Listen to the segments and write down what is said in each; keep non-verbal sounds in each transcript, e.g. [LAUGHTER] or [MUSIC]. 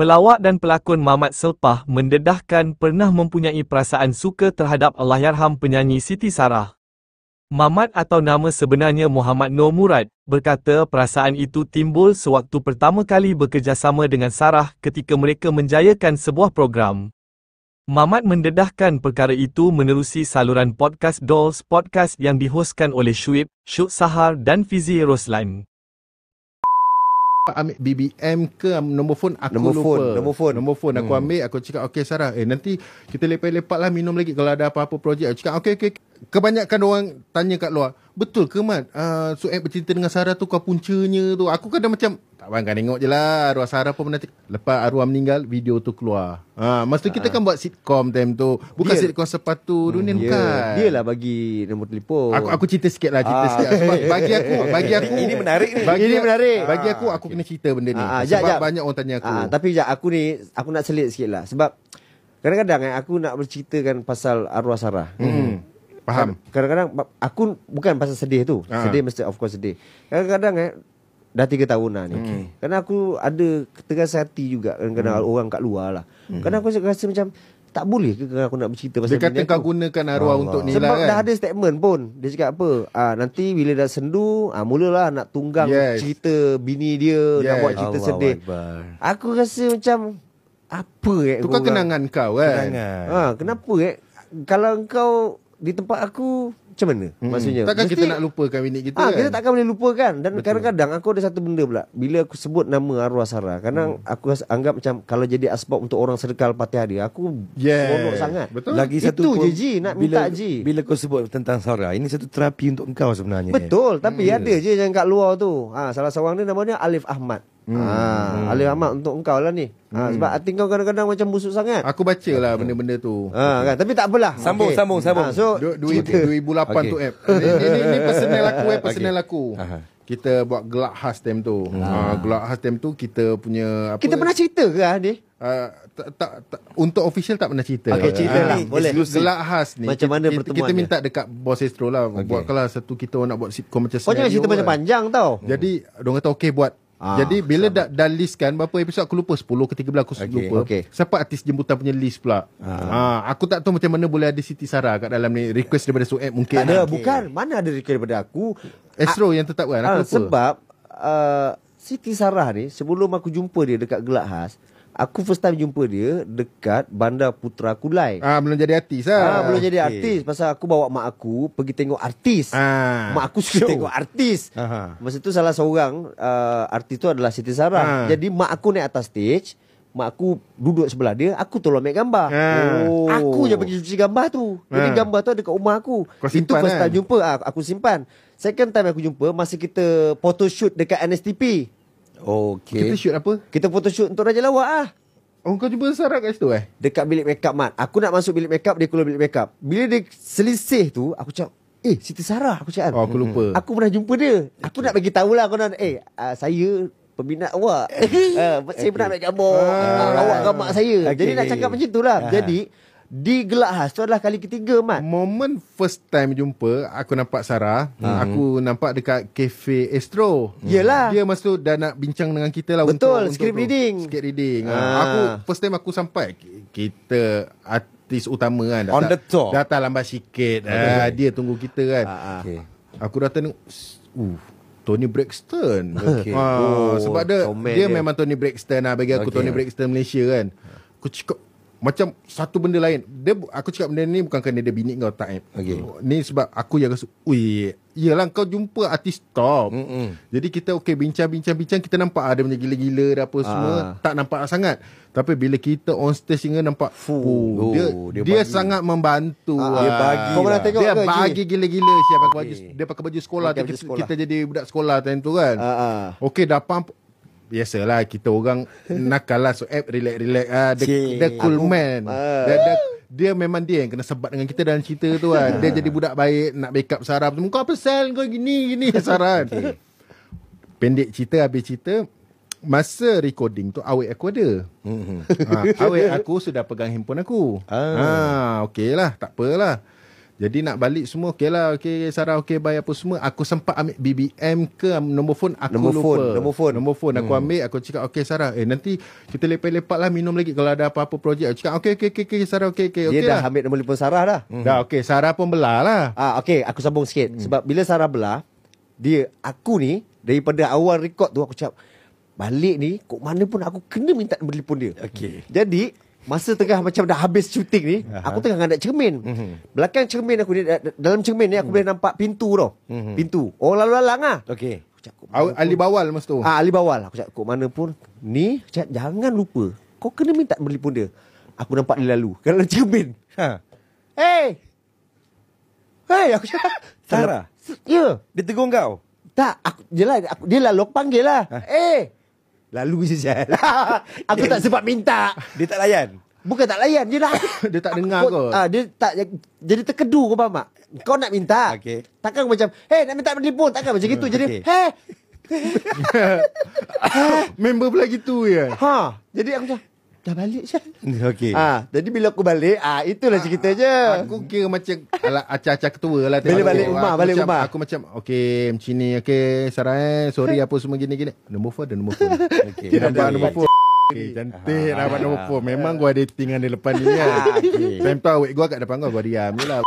Pelawak dan pelakon Mamat Selpah mendedahkan pernah mempunyai perasaan suka terhadap Allahyarham penyanyi Siti Sarah. Mamat atau nama sebenarnya Muhammad Noor Murad berkata perasaan itu timbul sewaktu pertama kali bekerjasama dengan Sarah ketika mereka menjayakan sebuah program. Mamat mendedahkan perkara itu menerusi saluran podcast Dolls Podcast yang dihoskan oleh Shuib, Syuk Sahar dan Fizi Roslan dapat ambil BBM ke nombor phone aku nombor lupa. Phone, nombor phone. Nombor phone aku hmm. ambil aku cakap okey Sarah eh nanti kita lepak-lepak lah minum lagi kalau ada apa-apa projek. Aku cakap okey okey. Kebanyakan orang tanya kat luar. Betul ke Mat? Uh, ah, Sueb eh, bercinta dengan Sarah tu kau puncanya tu. Aku kadang macam tak kan tengok je lah Arwah Sarah pun menanti Lepas arwah meninggal Video tu keluar ha, Masa tu kita ah. kan buat sitcom time tu Bukan dia. sitcom sepatu hmm, dunia hmm, bukan Dia lah bagi nombor telefon Aku aku cerita sikit lah Cerita ha. sikit Sebab [LAUGHS] bagi aku bagi aku Ini menarik ni bagi, Ini menarik Bagi aku ah, aku okay. kena cerita benda ni ha, Sebab jap. banyak orang tanya aku ha, Tapi sekejap aku ni Aku nak selit sikit lah Sebab Kadang-kadang eh, aku nak berceritakan pasal arwah Sarah hmm. Faham Kadang-kadang aku bukan pasal sedih tu ha. Sedih mesti of course sedih Kadang-kadang eh, dah 3 tahunan ni. Okay. Hmm. Kan aku ada terasa hati juga kena hmm. orang kat luar lah. Hmm. Kan aku rasa macam tak boleh ke aku nak bercerita pasal Dia kata kau aku. gunakan arwah Allah. untuk ni lah kan. Sebab dah ada statement pun. Dia cakap apa? Ah nanti bila dah sendu, ah mulalah nak tunggang yes. cerita bini dia, yes. nak buat cerita Allah sedih. Allah. Aku rasa macam apa eh Tukar kenangan kau kan? Kenangan. Ha, kenapa eh? Kalau kau di tempat aku macam mana hmm. maksudnya? Takkan Mesti, kita nak lupakan bini kita ha, kan? Kita takkan boleh lupakan. Dan kadang-kadang aku ada satu benda pula. Bila aku sebut nama arwah Sarah. Kadang hmm. aku anggap macam kalau jadi asbab untuk orang sedekah lepas hari. Aku yeah. bonok sangat. Betul. Lagi Itu satu je Ji. Nak bila, minta Ji. Bila kau sebut tentang Sarah. Ini satu terapi untuk engkau sebenarnya. Betul. Eh. Tapi hmm. ada je yang kat luar tu. Ha, salah seorang dia namanya Alif Ahmad. Hmm. Ha, hmm. amat untuk engkau lah ni. Ha, hmm. sebab hati kau kadang-kadang macam busuk sangat. Aku baca lah benda-benda tu. Ha, kan? Tapi tak apalah. Sambung, okay. sambung, sambung. Ha, so, 2008 okay. tu app. Ini, ini, ini personal aku eh, [LAUGHS] personal okay. aku. Aha. Kita buat gelak khas time tu. Ha. Ha, gelak khas time tu kita punya... Apa? Kita pernah cerita ke lah ni? tak, untuk official tak pernah cerita. Okay, cerita ha. lah. Boleh. Gelak khas ni. Macam mana pertemuan Kita minta dekat bos Astro lah. Okay. Buat kelas satu kita nak buat sitcom macam Kau jangan cerita macam kan. panjang tau. Jadi, hmm. diorang kata okay buat. Ah, Jadi bila dah, dah list kan Berapa episod aku lupa 10 ke 13 aku okay, lupa okay. Siapa artis jemputan punya list pula ah. Ah, Aku tak tahu macam mana boleh ada Siti Sarah kat dalam ni Request daripada Sueb mungkin Tak ada okay. bukan Mana ada request daripada aku Astro A- yang tetap kan aku ah, lupa. Sebab uh, Siti Sarah ni Sebelum aku jumpa dia dekat Gelak Has Aku first time jumpa dia Dekat Bandar Putra Kulai ah, Belum jadi artis lah ah, Belum jadi okay. artis Pasal aku bawa mak aku Pergi tengok artis ah, Mak aku suka tengok artis Aha. Masa tu salah seorang uh, Artis tu adalah Siti Sarah ah. Jadi mak aku naik atas stage Mak aku duduk sebelah dia Aku tolong ambil gambar ha. oh. Aku yang pergi cuci gambar tu Jadi ha. gambar tu ada kat rumah aku Kau Itu first kan? time kan? jumpa Aku simpan Second time aku jumpa Masa kita photoshoot dekat NSTP Okay. Kita shoot apa? Kita photoshoot untuk Raja Lawak ah. Oh, kau jumpa sarap kat situ eh? Dekat bilik makeup mat. Aku nak masuk bilik makeup, dia keluar bilik makeup. Bila dia selisih tu, aku cakap, "Eh, Siti Sarah, aku cakap." Oh, aku lupa. Hmm. Aku pernah jumpa dia. Aku okay. nak bagi lah. aku nak, "Eh, uh, saya peminat awak." uh, [LAUGHS] saya okay. pernah nak gambar uh, uh, awak gambar saya. Okay. Jadi nak cakap macam itulah. Uh-huh. Jadi, di Gelak Has tu adalah kali ketiga Mat moment first time jumpa aku nampak Sarah hmm aku nampak dekat cafe Astro iyalah mm. dia masa tu dah nak bincang dengan kita lah betul untuk, script untuk, reading script reading ha. aku first time aku sampai kita artis utama kan dah on tak, the tour dah lambat sikit okay. Ah, ha, dia tunggu kita kan ah, okay. aku dah tengok uh Tony Braxton [LAUGHS] okay. ha, oh, Sebab dia, oh, dia, dia memang Tony Braxton lah Bagi aku okay. Tony Braxton Malaysia kan Aku cakap macam satu benda lain dia aku cakap benda ni bukan kerana dia bini kau tak eh. okay. ni sebab aku yang rasa ui iyalah kau jumpa artis top Mm-mm. jadi kita okey bincang-bincang-bincang kita nampak ada ah, punya gila-gila dan apa semua ah. tak nampak sangat tapi bila kita on stage hingga nampak Fuh, oh, dia oh, dia, dia sangat membantu ah. ah dia bagi kau lah. dia ke, bagi cik? gila-gila siapa pakai baju dia pakai baju sekolah, okay, baju sekolah. Kita, kita jadi budak sekolah time tu kan ah, ah. okey dah biasalah kita orang [LAUGHS] nakal lah so app eh, relax relax ah the, the cool aku, man uh. the, the, dia memang dia yang kena sebat dengan kita dalam cerita tu kan. Dia ah. jadi budak baik nak backup Sarah. muka apa sel kau gini gini [LAUGHS] Sarah. Kan. Okay. Pendek cerita habis cerita. Masa recording tu awet aku ada. Mm-hmm. Ha, awet aku sudah pegang handphone aku. Ah. Ha, ah, okay lah. Tak apalah. Jadi nak balik semua okey lah. Okey Sarah okay bye apa semua. Aku sempat ambil BBM ke nombor phone aku nombor lupa. Phone, nombor phone. Nombor phone. Aku hmm. ambil aku cakap okay Sarah eh nanti kita lepak-lepak lah minum lagi kalau ada apa-apa projek. Aku cakap okay, okay, okey okay, Sarah okay, okay. Dia okay dah lah. ambil nombor telefon Sarah dah. Hmm. Dah okay Sarah pun belah lah. Ah okey aku sambung sikit. Hmm. Sebab bila Sarah belah dia aku ni daripada awal rekod tu aku cakap balik ni kok mana pun aku kena minta nombor telefon dia. Okay. Jadi Masa tengah macam dah habis syuting ni, uh aku tengah ngadat cermin. Uh-huh. Belakang cermin aku ni dalam cermin ni aku uh-huh. boleh mhm. nampak pintu tau. Uh-huh. Pintu. Oh lalu lalang ah. Okey. Aku cakap Ali Bawal masa tu. Ah Ali Bawal aku cakap mana pun ni cakap, jangan lupa. Kau kena minta telefon dia. Aku nampak dia lalu [LAUGHS] dalam cermin. Ha. Hey. Hey aku cakap Sarah. Ya. Dia tegur kau. Tak, aku jelah aku dia lalu aku panggil lah. Ha. Hey. Eh! Lalu je jalan [LAUGHS] Aku tak sempat minta Dia tak layan Bukan tak layan je lah [LAUGHS] Dia tak dengar aku, kot ah, Dia tak Jadi terkedu kau faham tak Kau nak minta Okey. Takkan aku macam Hey nak minta telefon Takkan macam gitu Jadi hmm, okay. [LAUGHS] hey Member pula gitu ya. Ha. Jadi aku macam Dah balik Syal [LAUGHS] Okay ha, ah, Jadi bila aku balik ah ha, Itulah ah, cerita je Aku kira macam ala, Acah-acah ketua lah Bila balik rumah aku Balik rumah Aku macam Okay macam ni Okay Sarah eh Sorry apa semua gini-gini Nombor 4 dan nombor 4 [LAUGHS] Okay ah, Nampak nombor 4 Okay, cantik lah Pak Nopo. Memang gua ada dating dengan dia lepas ni. Ya. Kan? [LAUGHS] Okay. Time tu awak gua kat depan gua, gua diam. Yalah.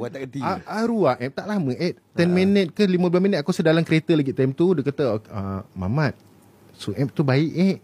Gua tak kerti. Arwah, eh, tak lama. Eh, 10 uh. minit ke 15 minit. Aku sedalam kereta lagi time tu. Dia kata, uh, Mamat, so M eh, tu baik eh.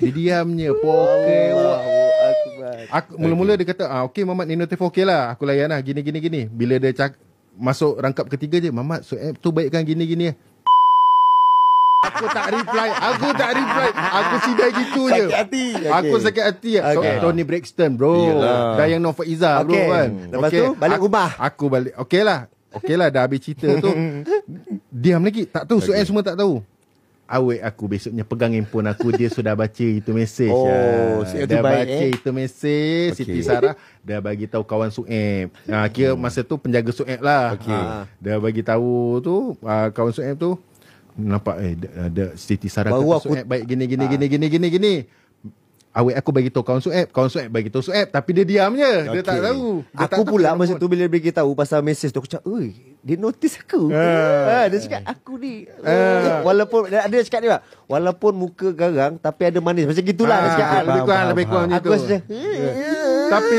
Dia diamnya Pokel Aku mula-mula okay. dia kata ah, Okay Mamat ni notif okay lah Aku layan lah Gini gini gini Bila dia cak Masuk rangkap ketiga je Mamat so, eh, tu baikkan gini gini Aku tak reply Aku tak reply Aku sidai gitu sakit je Sakit hati okay. Aku sakit hati lah. ya. so, Tony Braxton bro yang Nova Iza okay. bro kan Lepas okay. tu balik aku, rumah Aku balik Okay lah Okay lah dah habis cerita tu [LAUGHS] Diam lagi Tak tahu okay. So eh, semua tak tahu awet aku besoknya pegang handphone aku dia sudah baca itu mesej oh, ya. baca eh? itu mesej okay. Siti Sarah dah bagi tahu kawan Sueb ha, ah, kira hmm. masa tu penjaga Sueb lah okay. ha. Ah, dia bagi tahu tu kawan Sueb tu nampak eh ada Siti Sarah Baru kata Sueb baik gini gini ha. gini gini gini gini Awek aku bagi tahu kawan Suab, kawan Suab bagi tahu Suab tapi dia diam je. Dia tak tahu. Dia aku tak pula tahu masa tu bila dia bagi tahu pasal mesej tu aku cakap, "Oi, dia notice aku." uh, uh, dia cakap aku ni. Uh, [LAUGHS] walaupun ada cakap dia, "Walaupun muka garang tapi ada manis." Macam gitulah uh, dia cakap. Lebih kurang lebih kurang macam tu. Aku rasa, ya. hmm. Tapi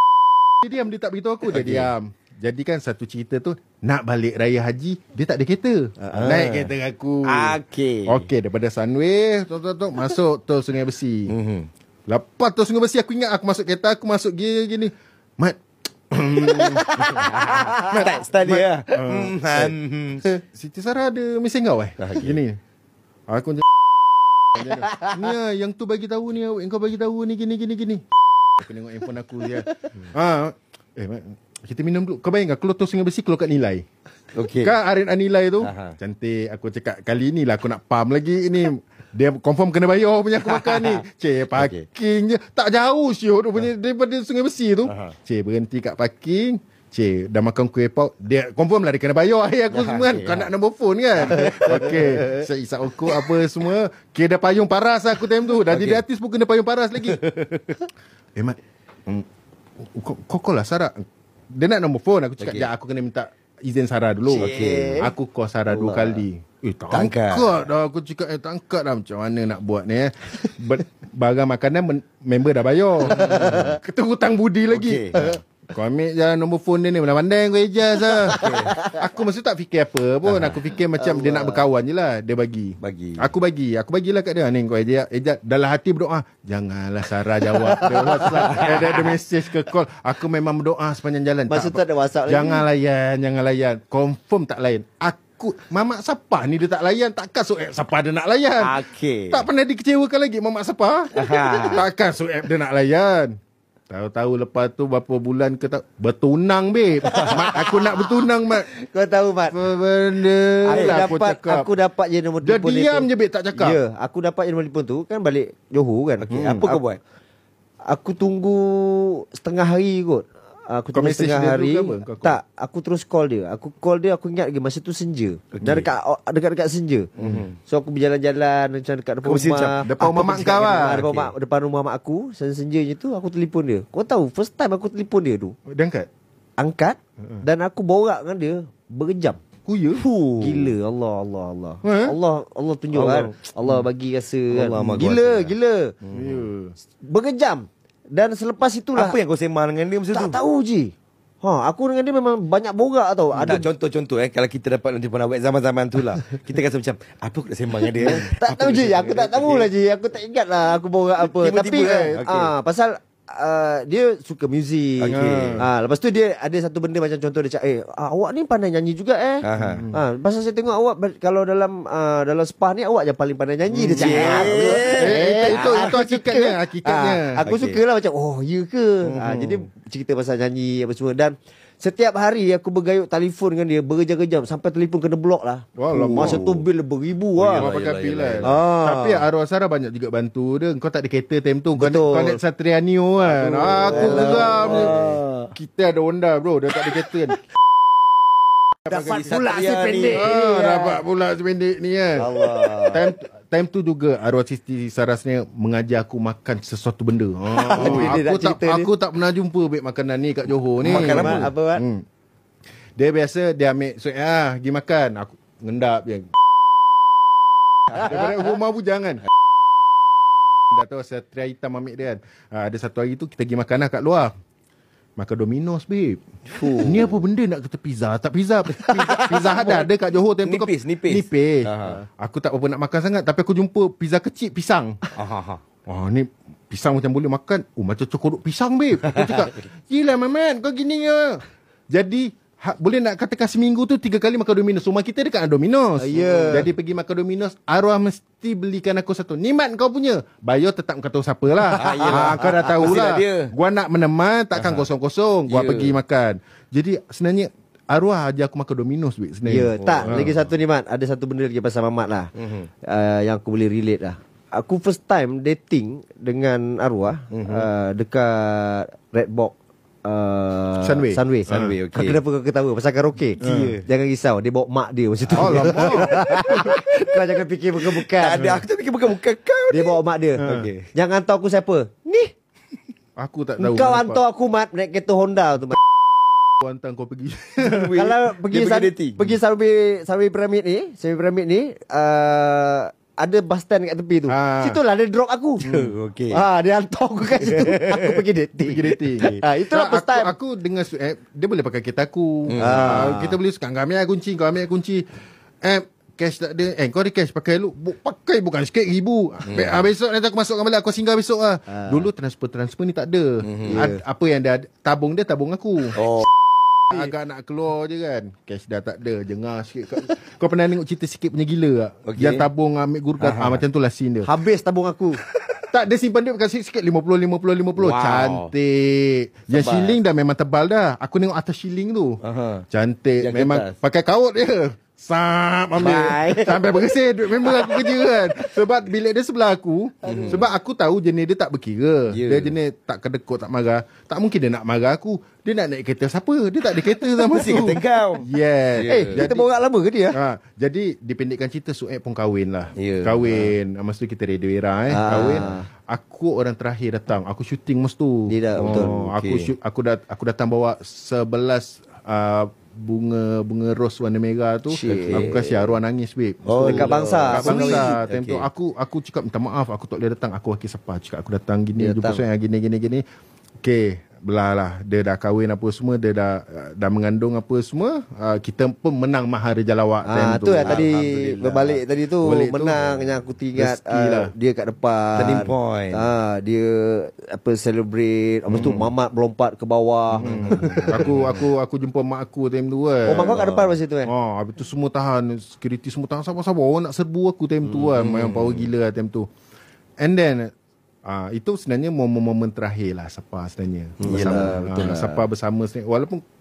[LAUGHS] dia diam dia tak beritahu aku dia okay. diam jadikan satu cerita tu nak balik raya haji dia tak ada kereta uh naik kereta aku okey okey daripada sunway tok tok tok masuk tol sungai besi mm lepas tol sungai besi aku ingat aku masuk kereta aku masuk gear gini mat [LAUGHS] mat tadi ya ah. mhm. eh, siti sara ada mesin kau eh ah, gini aku ni lah, yang tu bagi tahu ni awak yang kau bagi tahu ni gini gini gini aku tengok handphone aku dia ya. ha hmm. eh mat kita minum dulu Kau bayangkan Keluar tosing besi kalau kat nilai Okay Kan arena nilai tu Aha. Cantik Aku cakap kali ni lah Aku nak pam lagi ini Dia confirm kena bayar punya aku makan ni. [LAUGHS] Cik, parking okay. je. Tak jauh siut punya daripada sungai besi tu. Aha. Cik, berhenti kat parking. Cik, dah makan kuih pau. Dia confirm lah dia kena bayar air aku semua kan. Okay, Kau nak nombor phone kan? [LAUGHS] okay. Saya isap aku apa semua. Okay, dah payung paras lah aku time tu. Dah jadi okay. artis pun kena payung paras lagi. [LAUGHS] eh, Mat. Hmm. Kau, kau lah Sarah. Dia nak nombor phone Aku cakap okay. aku kena minta Izin Sarah dulu okay. Aku call Sarah Ula. dua kali Eh tak angkat. angkat dah Aku cakap eh tak angkat dah Macam mana nak buat ni eh Barang makanan Member dah bayar [LAUGHS] Kita hutang budi lagi okay. Kau ambil je nombor phone dia ni Mana pandang kau ejas lah [LAUGHS] Aku masa tak fikir apa pun ah. Aku fikir macam Allah. dia nak berkawan je lah Dia bagi Bagi. Aku bagi Aku bagilah kat dia Ni kau ejas, ejas. Dalam hati berdoa Janganlah Sarah jawab [LAUGHS] Dia whatsapp Dia ada message ke call Aku memang berdoa sepanjang jalan Masa tak, ada whatsapp lagi Jangan layan Jangan layan Confirm tak layan Aku aku mamak sapah ni dia tak layan takkan suap sapah dia nak layan okey tak pernah dikecewakan lagi mamak sapah [LAUGHS] takkan suap dia nak layan Tahu-tahu lepas tu berapa bulan ke tak bertunang be. Mat, aku nak bertunang mat. Kau tahu mat. Apa benda? Aku lah dapat aku, cakap. aku dapat je nombor telefon. Dia diam je be tak cakap. Ya, aku dapat je nombor telefon tu kan balik Johor kan. Okay. Hmm. Apa kau buat? Aku tunggu setengah hari kot aku tengah, tengah hari apa, tak aku terus call dia aku call dia aku ingat lagi masa tu senja okay. dekat oh, dekat dekat senja mm-hmm. so aku berjalan-jalan macam dekat depan kau rumah depan rumah mak kau lah depan, okay. depan rumah mak aku senja je tu aku telefon dia kau tahu first time aku telefon dia tu dia angkat angkat uh-huh. dan aku borak dengan dia berjam Kuya? Oh, huh. Gila Allah Allah Allah. Eh? Allah Allah tunjukkan Allah. Allah bagi rasa Allah kan. Gila gila. Ya. Hmm. Berkejam. Dan selepas itulah Apa yang kau sembang dengan dia masa tak tu? Tak tahu je Ha, aku dengan dia memang banyak borak tau. Ada contoh-contoh eh kalau kita dapat nanti pun awek zaman-zaman tu lah. kita rasa macam apa aku nak sembang dengan dia? tak tahu je, aku tak tahu lah je. Aku tak ingat lah aku borak apa. Tiba -tiba, Tapi eh, eh okay. ha, ah, pasal uh, dia suka muzik. Ah. Okay. Ha, lepas tu dia ada satu benda macam contoh dia cakap, eh ah, awak ni pandai nyanyi juga eh. Aha. Ha, pasal saya tengok awak kalau dalam uh, dalam spa ni awak je paling pandai nyanyi hmm. dia cakap. Yeah. Eh, itu itu hakikatnya, hakikatnya. Ha, aku okay. lah macam oh ya ke. Ha, jadi cerita pasal nyanyi apa semua dan Setiap hari aku bergayut telefon dengan dia berjam-jam sampai telefon kena blok lah. Oh, masa tu bil beribu oh, lah. Oh, yalah, yalah, Tapi Arwah Sarah banyak juga bantu dia. Kau tak ada kereta time tu. Kau Betul. Kau Satrianio kan. ah, aku geram. Ah. Kita ada Honda bro. Dia tak ada kereta kan. dapat pula si pendek ni. dapat pula si pendek ah, ni kan. Allah. Time, time tu juga arwah Siti Sarasnya mengajar aku makan sesuatu benda. [LAUGHS] Oh, dia aku dia tak, aku tak pernah jumpa baik makanan ni kat Johor ni. Makan apa? Hmm. apa kan? Dia biasa dia ambil so, ah, pergi makan. Aku ngendap je. [LAUGHS] Daripada rumah pun jangan. Dah tahu saya try hitam ambil dia kan. Ah, ada satu hari tu kita pergi makan lah kat luar. Makan Domino's babe Fuh. Ni apa benda nak kata pizza Tak pizza [LAUGHS] Pizza, pizza hat ada kat Johor tempoh nipis, kau, nipis Nipis, Uh-huh. Aku tak apa nak makan sangat Tapi aku jumpa pizza kecil pisang uh-huh. Wah ni pisang macam boleh makan Oh macam cokorok pisang babe Aku cakap Gila my man kau gini ya Jadi ha, boleh nak katakan seminggu tu tiga kali makan Domino's. Rumah kita dekat Domino's. Uh, ah, yeah. Hmm. Jadi pergi makan Domino's, arwah mesti belikan aku satu. Nimat kau punya. Bayo tetap kau tahu siapa lah. Uh, ha, kau dah tahu lah. Gua nak meneman takkan uh-huh. kosong-kosong. Gua yeah. pergi makan. Jadi sebenarnya arwah aja aku makan Domino's duit Ya, yeah, oh. tak. Uh. Lagi satu nimat. Ada satu benda lagi pasal Mamat lah. Uh-huh. Uh, yang aku boleh relate lah. Aku first time dating dengan arwah uh-huh. uh, dekat Red Box uh, Sunway Sunway, ah. Sunway uh. okay. Kenapa kau ketawa Pasal karaoke uh. Jangan risau Dia bawa mak dia macam tu oh, [LAUGHS] Kau jangan fikir bukan-bukan Tak ada Aku tak fikir bukan-bukan kau Dia ni. bawa mak dia uh. okay. Jangan hantar aku siapa Ni Aku tak tahu Kau hantar aku mat Naik kereta Honda tu mat. Kau hantar kau pergi Kalau pergi, pergi, sun, pergi Sunway ni Sunway Pyramid ni uh, ada bus stand kat tepi tu. Ha. Situlah dia drop aku. Hmm, okay. Ha, dia hantar aku kat situ. [LAUGHS] aku pergi dating. Pergi dating. [LAUGHS] Ha, itulah nah, first aku, time. Aku dengar eh, dia boleh pakai kereta aku. Hmm. Ha. Hmm. kita boleh sekarang Kau ambil kunci. Kau ambil kunci. Eh, cash tak ada. Eh, kau ada cash pakai lu. pakai bukan sikit ribu. Hmm. Ha, besok nanti aku masuk masukkan balik. Aku singgah besok lah. Ha. Dulu transfer-transfer ni tak ada. Hmm. Ha, apa yang dia Tabung dia, tabung aku. Oh agak eh. nak keluar je kan cash dah tak ada jengah sikit [LAUGHS] kau, pernah tengok cerita sikit punya gila tak okay. yang tabung ambil gurkan ah, macam tu lah scene dia habis tabung aku [LAUGHS] tak dia simpan dia kasih sikit 50 50 50 wow. cantik Sebab. yang shilling dah memang tebal dah aku tengok atas shilling tu Aha. cantik yang memang kertas. pakai kaut je Sap ambil [LAUGHS] Sampai bersih duit member aku kerja kan Sebab bilik dia sebelah aku mm-hmm. Sebab aku tahu jenis dia tak berkira yeah. Dia jenis tak kedekut tak marah Tak mungkin dia nak marah aku Dia nak naik kereta siapa Dia tak ada kereta sama tu kereta kau yes. Yeah. Eh hey, kita borak lama ke dia ha, Jadi dipendekkan cerita Suek pun kahwin lah yeah. Kahwin ha. Masa tu kita ready era eh ha. Kahwin Aku orang terakhir datang Aku syuting masa tu Dia dah oh, betul Aku shoot, aku, dat- aku datang bawa Sebelas uh, bunga bunga ros warna merah tu Cik. aku kasi arwah nangis babe so, oh dekat bangsa dekat bangsa Sweet. time tu aku aku cakap minta maaf aku tak boleh datang aku wakil sepah cakap aku datang gini dia jumpa saya ah, gini gini gini okey belah lah dia dah kahwin apa semua dia dah uh, dah mengandung apa semua uh, kita pun menang mahari jelawak ha, ah, time tu lah tadi berbalik tadi tu Balik menang yang aku ingat uh, lah. dia kat depan turning point uh, dia apa celebrate hmm. lepas tu mamat melompat ke bawah hmm. aku aku aku jumpa mak aku time tu kan oh mak kau kat depan masa tu kan oh habis tu semua tahan security semua tahan sabar-sabar orang nak serbu aku time tu hmm. kan eh. main power gila lah time tu and then Ah itu sebenarnya momen-momen terakhirlah Sapa sebenarnya. Hmm. Yalah, bersama, betul. Lah. Sapa bersama sebenarnya walaupun